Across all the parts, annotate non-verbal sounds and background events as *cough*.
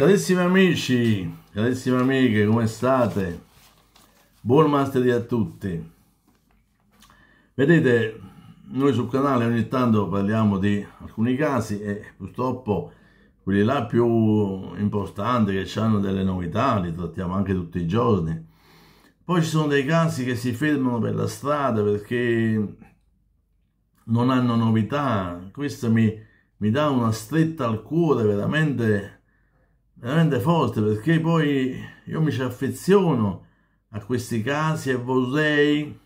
Carissimi amici, carissime amiche, come state? Buon martedì a tutti. Vedete, noi sul canale ogni tanto parliamo di alcuni casi e purtroppo quelli là più importanti che hanno delle novità li trattiamo anche tutti i giorni. Poi ci sono dei casi che si fermano per la strada perché non hanno novità. Questo mi, mi dà una stretta al cuore veramente veramente forte perché poi io mi ci affeziono a questi casi e vorrei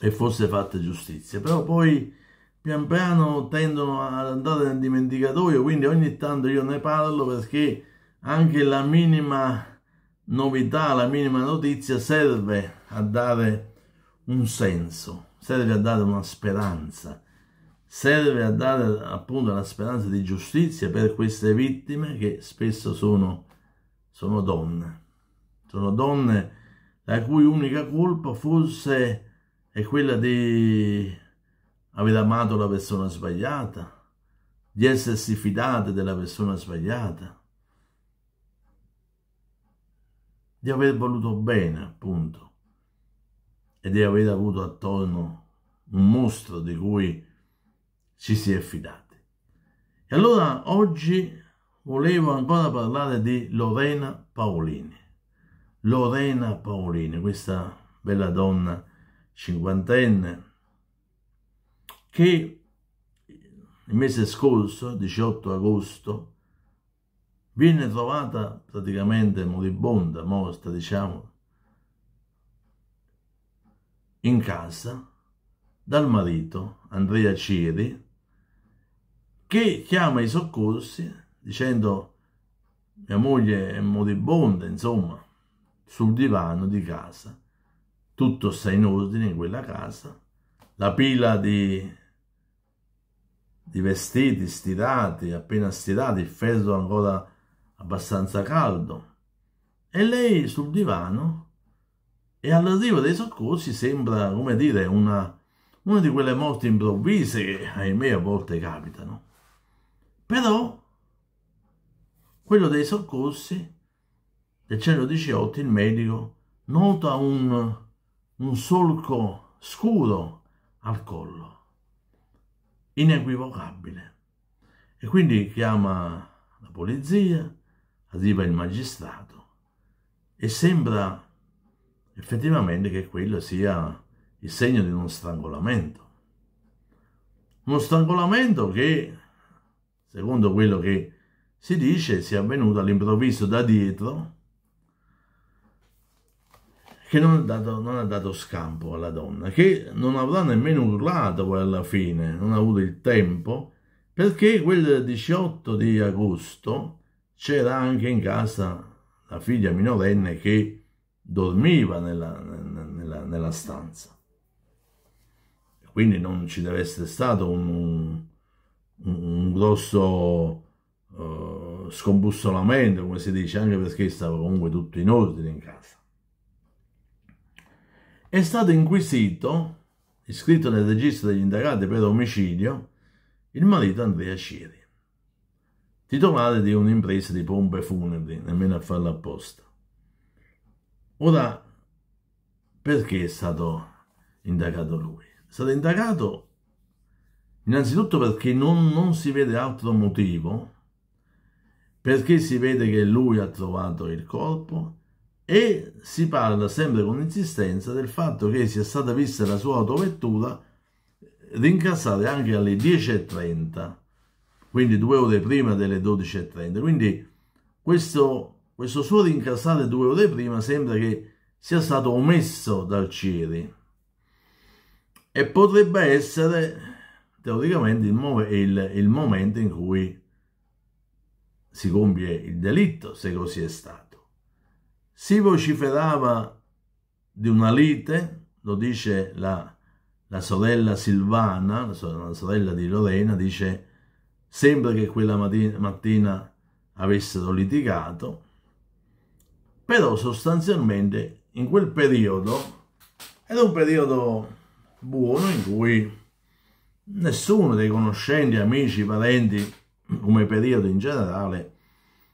e fosse fatta giustizia però poi pian piano tendono ad andare nel dimenticatoio quindi ogni tanto io ne parlo perché anche la minima novità la minima notizia serve a dare un senso serve a dare una speranza serve a dare appunto la speranza di giustizia per queste vittime che spesso sono, sono donne, sono donne la cui unica colpa forse è quella di aver amato la persona sbagliata, di essersi fidate della persona sbagliata, di aver voluto bene appunto e di aver avuto attorno un mostro di cui ci si è fidati. E allora oggi volevo ancora parlare di Lorena Paolini. Lorena Paolini, questa bella donna cinquantenne che il mese scorso, 18 agosto, viene trovata praticamente moribonda, morta, diciamo, in casa dal marito Andrea Ciri, che chiama i soccorsi dicendo mia moglie è moribonda, insomma, sul divano di casa. Tutto sta in ordine in quella casa. La pila di, di vestiti stirati, appena stirati, il ferro ancora abbastanza caldo. E lei sul divano e all'arrivo dei soccorsi sembra, come dire, una, una di quelle morti improvvise che ahimè a volte capitano. Però quello dei soccorsi del 118, il medico, nota un, un solco scuro al collo, inequivocabile. E quindi chiama la polizia, arriva il magistrato e sembra effettivamente che quello sia il segno di uno strangolamento. Uno strangolamento che secondo quello che si dice, sia avvenuto all'improvviso da dietro, che non ha, dato, non ha, dato, scampo alla donna, che non avrà nemmeno urlato poi alla fine, non ha avuto il tempo, perché quel 18 di agosto c'era anche in casa la figlia minorenne che dormiva nella, nella, nella stanza. Quindi non ci deve essere stato un, un grosso uh, eh, scombussolamento, come si dice, anche perché stava comunque tutto in ordine in casa. È stato inquisito, iscritto nel registro degli indagati per omicidio, il marito Andrea Ciri, titolare di un'impresa di pompe funebri, nemmeno a farla apposta. Ora, perché è stato indagato lui? È stato indagato Innanzitutto perché non, non si vede altro motivo, perché si vede che lui ha trovato il corpo e si parla sempre con insistenza del fatto che sia stata vista la sua autovettura rincassare anche alle 10.30, quindi due ore prima delle 12.30. Quindi questo, questo suo rincassare due ore prima sembra che sia stato omesso dal Ciri e potrebbe essere teoricamente il, il, il momento in cui si compie il delitto, se così è stato. Si vociferava di una lite, lo dice la, la sorella Silvana, la sorella, la sorella di Lorena, dice sembra che quella mattina, mattina avessero litigato, però sostanzialmente in quel periodo era un periodo buono in cui nessuno dei conoscenti, amici, parenti, come periodo in generale,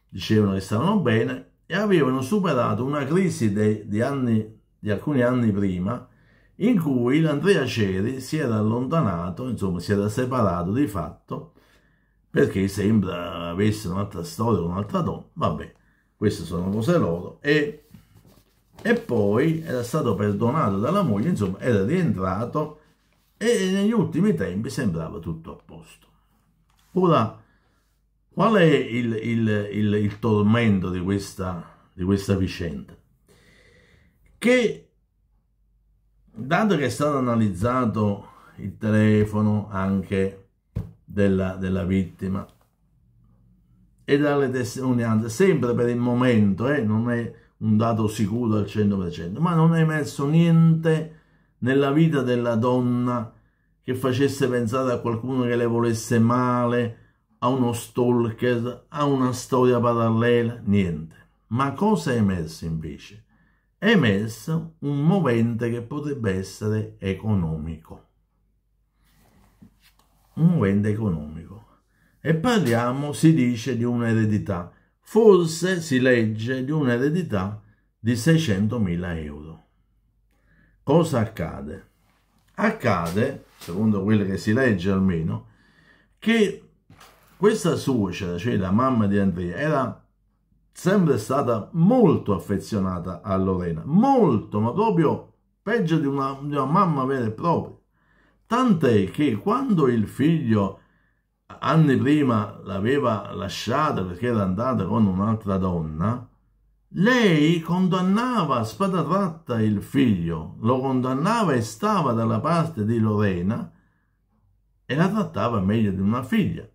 dicevano che stavano bene e avevano superato una crisi de, de anni, di alcuni anni prima in cui l'Andrea Ceri si era allontanato, insomma si era separato di fatto perché sembra avesse un'altra storia, un'altra donna, vabbè, queste sono cose loro e, e poi era stato perdonato dalla moglie, insomma era rientrato e negli ultimi tempi sembrava tutto a posto. Ora, qual è il, il, il, il tormento di questa, di questa vicenda? Che, dato che è stato analizzato il telefono anche della, della vittima, e dalle testimonianze, sempre per il momento, eh, non è un dato sicuro al 100%, ma non è emerso niente nella vita della donna che facesse pensare a qualcuno che le volesse male, a uno stalker, a una storia parallela, niente. Ma cosa è emerso invece? È emerso un movente che potrebbe essere economico. Un movente economico. E parliamo, si dice, di un'eredità. Forse si legge di un'eredità di 600.000 euro cosa accade? Accade, secondo quello che si legge almeno, che questa suocera, cioè la mamma di Andrea, era sempre stata molto affezionata a Lorena, molto, ma proprio peggio di una, di una mamma vera e propria. Tant'è che quando il figlio anni prima l'aveva lasciata perché era andata con un'altra donna, lei condannava a spada tratta il figlio, lo condannava e stava dalla parte di Lorena e la trattava meglio di una figlia.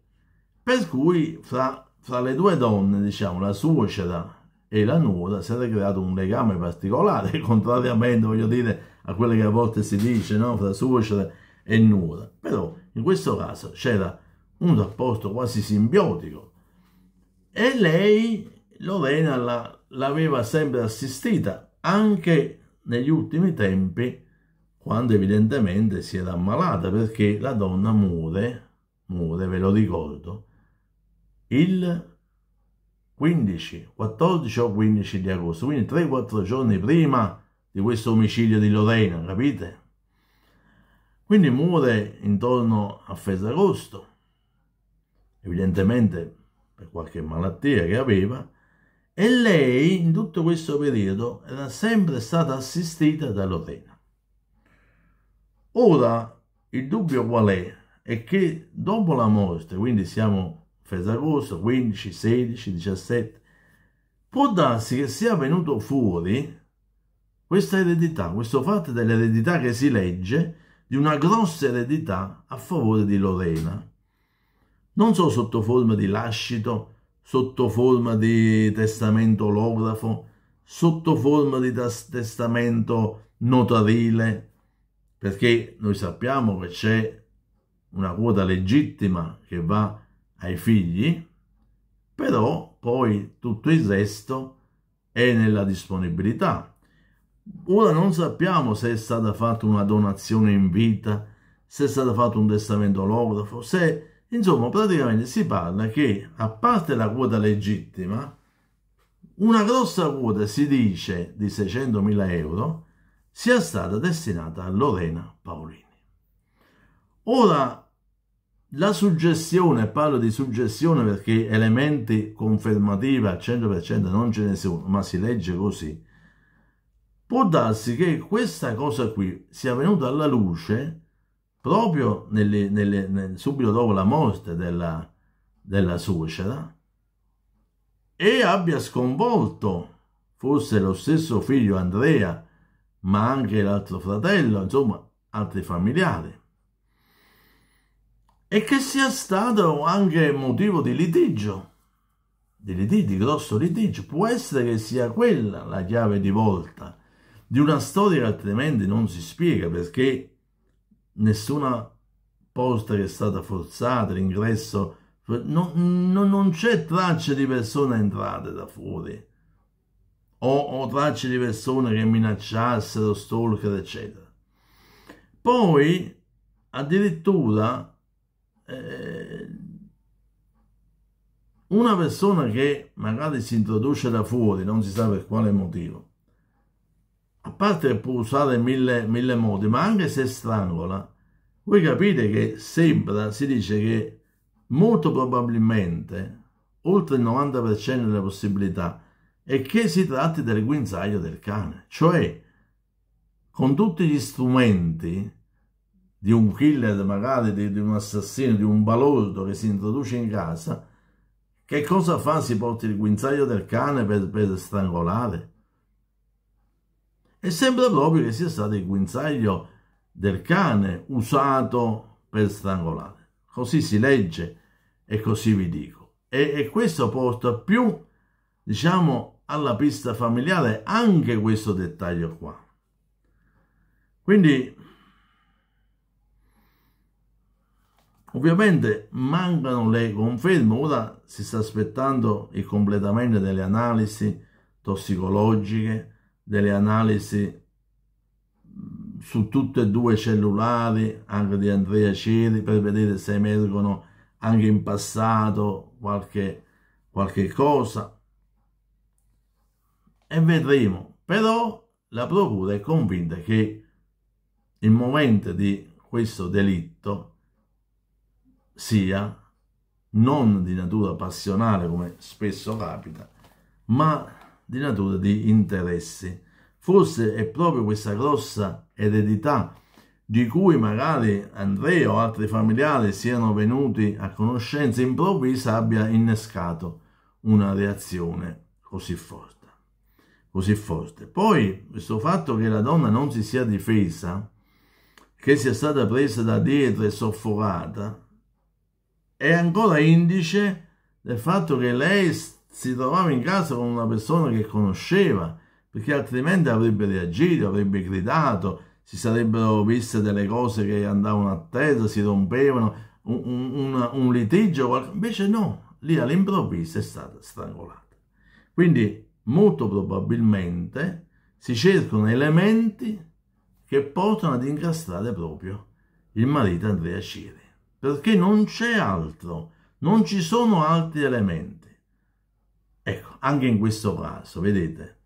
Per cui fra, fra le due donne, diciamo, la suocera e la nuora si era creato un legame particolare, *laughs* contrariamente, voglio dire, a quello che a volte si dice, no? fra suocera e nuora. Però in questo caso c'era un rapporto quasi simbiotico. E lei, Lorena, la, l'aveva sempre assistita, anche negli ultimi tempi, quando evidentemente si era ammalata, perché la donna muore, muore ve lo ricordo, il 15, 14 o 15 di agosto, quindi 3-4 giorni prima di questo omicidio di Lorena, capite? Quindi muore intorno a Ferragosto, evidentemente per qualche malattia che aveva, e lei in tutto questo periodo era sempre stata assistita da Lorena. Ora il dubbio qual è? È che dopo la morte, quindi siamo Fesagosto 15, 16, 17, può darsi che sia venuto fuori questa eredità, questo fatto dell'eredità che si legge, di una grossa eredità a favore di Lorena. Non so sotto forma di lascito, sotto forma di testamento olografo, sotto forma di testamento notarile, perché noi sappiamo che c'è una quota legittima che va ai figli, però poi tutto il resto è nella disponibilità. Ora non sappiamo se è stata fatta una donazione in vita, se è stato fatto un testamento olografo, se Insomma, praticamente si parla che, a parte la quota legittima, una grossa quota, si dice, di 600.000 euro sia stata destinata a Lorena Paolini. Ora, la suggestione, parlo di suggestione perché elementi confermativi al 100% non ce ne sono, ma si legge così, può darsi che questa cosa qui sia venuta alla luce proprio nelle, nelle, nel, subito dopo la morte della, della suocera e abbia sconvolto forse lo stesso figlio Andrea, ma anche l'altro fratello, insomma altri familiari. E che sia stato anche motivo di litigio, di litigio, di grosso litigio. Può essere che sia quella la chiave di volta di una storia che altrimenti non si spiega perché nessuna posta che è stata forzata, l'ingresso, non, non, non c'è traccia di persone entrate da fuori o, o tracce di persone che minacciassero, stalker, eccetera. Poi addirittura eh, una persona che magari si introduce da fuori, non si sa per quale motivo, parte che può usare mille, mille modi, ma anche se strangola, voi capite che sembra, si dice che molto probabilmente, oltre il 90% delle possibilità, è che si tratti del guinzaglio del cane. Cioè, con tutti gli strumenti di un killer, magari di, di un assassino, di un balordo che si introduce in casa, che cosa fa? Si porta il guinzaglio del cane per, per strangolare? e sembra proprio che sia stato il guinzaglio del cane usato per strangolare. Così si legge e così vi dico. E, e questo porta più, diciamo, alla pista familiare anche questo dettaglio qua. Quindi, ovviamente mancano le conferme, ora si sta aspettando il completamento delle analisi tossicologiche, delle analisi mm, su tutte e due i cellulari, anche di Andrea Ceri, per vedere se emergono anche in passato qualche, qualche cosa. E vedremo. Però la procura è convinta che il momento di questo delitto sia non di natura passionale, come spesso capita, ma di natura di interessi. Forse è proprio questa grossa eredità di cui magari Andrea o altri familiari siano venuti a conoscenza improvvisa abbia innescato una reazione così forte. Così forte. Poi questo fatto che la donna non si sia difesa, che sia stata presa da dietro e soffocata, è ancora indice del fatto che lei sta si trovava in casa con una persona che conosceva, perché altrimenti avrebbe reagito, avrebbe gridato, si sarebbero viste delle cose che andavano a terra, si rompevano, un, un, un litigio, invece no, lì all'improvviso è stata strangolata. Quindi molto probabilmente si cercano elementi che portano ad incastrare proprio il marito Andrea Ciri, perché non c'è altro, non ci sono altri elementi. Ecco, anche in questo caso, vedete,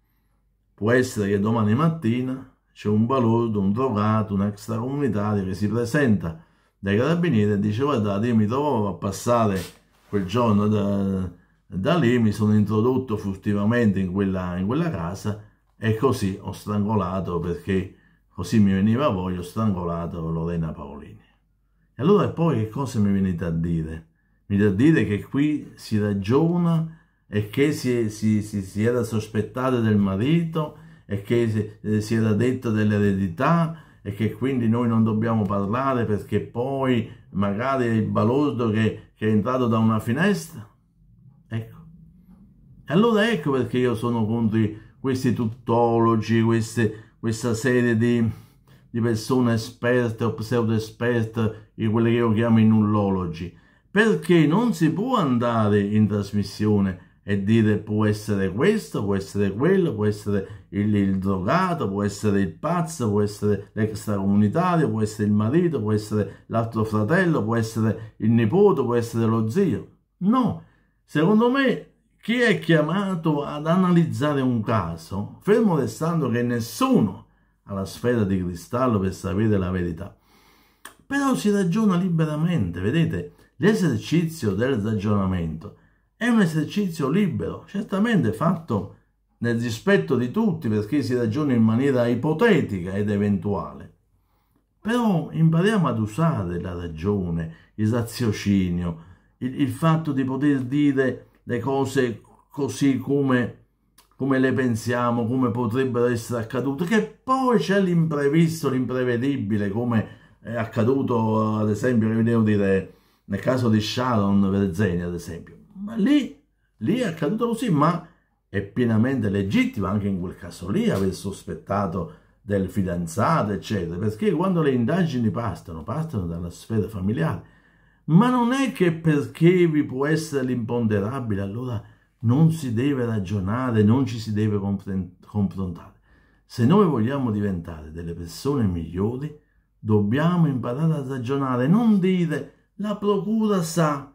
può essere che domani mattina c'è un balordo, un drogato, un extracomunitario che si presenta dai carabinieri e dice guardate io mi trovo a passare quel giorno da, da lì, mi sono introdotto furtivamente in quella, in quella casa e così ho strangolato perché così mi veniva voglia, ho strangolato Lorena Paolini. E allora poi che cosa mi venite a dire? Mi venite a dire che qui si ragiona e che si, si, si, si era sospettato del marito e che eh, si era detto dell'eredità e che quindi noi non dobbiamo parlare perché poi magari è il balordo che, che, è entrato da una finestra. Ecco. E Allora ecco perché io sono contro questi tuttologi, queste, questa serie di, di persone esperte o pseudo-esperte, quelle che io chiamo i nullologi. Perché non si può andare in trasmissione e dire può essere questo, può essere quello, può essere il, il drogato, può essere il pazzo, può essere l'extracomunitario, può essere il marito, può essere l'altro fratello, può essere il nipote, può essere lo zio. No, secondo me chi è chiamato ad analizzare un caso, fermo restando che nessuno ha la sfera di cristallo per sapere la verità, però si ragiona liberamente, vedete, l'esercizio del ragionamento è un esercizio libero, certamente fatto nel rispetto di tutti perché si ragiona in maniera ipotetica ed eventuale. Però impariamo ad usare la ragione, il raziocinio, il, il fatto di poter dire le cose così come, come le pensiamo, come potrebbero essere accadute, che poi c'è l'imprevisto, l'imprevedibile, come è accaduto ad esempio, che vi devo dire, nel caso di Sharon Verzeni ad esempio ma lì, lì è accaduto così, ma è pienamente legittima anche in quel caso lì aver sospettato del fidanzato, eccetera, perché quando le indagini partono, partono dalla sfera familiare, ma non è che perché vi può essere l'imponderabile, allora non si deve ragionare, non ci si deve confrontare. Se noi vogliamo diventare delle persone migliori, dobbiamo imparare a ragionare, non dire la procura sa,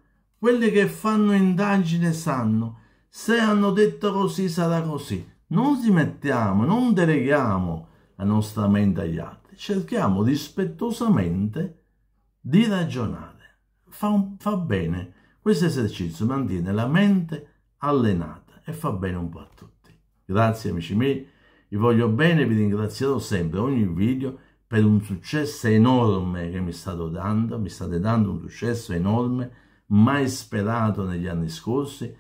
quelli che fanno indagine sanno, se hanno detto così sarà così. Non si mettiamo, non deleghiamo la nostra mente agli altri, cerchiamo rispettosamente di ragionare. Fa, un, fa bene, questo esercizio mantiene la mente allenata e fa bene un po' a tutti. Grazie amici miei, vi voglio bene, vi ringrazierò sempre ogni video per un successo enorme che mi state dando, mi state dando un successo enorme mai sperato negli anni scorsi,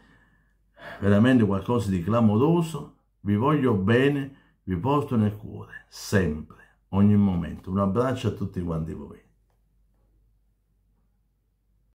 veramente qualcosa di clamoroso, vi voglio bene, vi porto nel cuore, sempre, ogni momento. Un abbraccio a tutti quanti voi.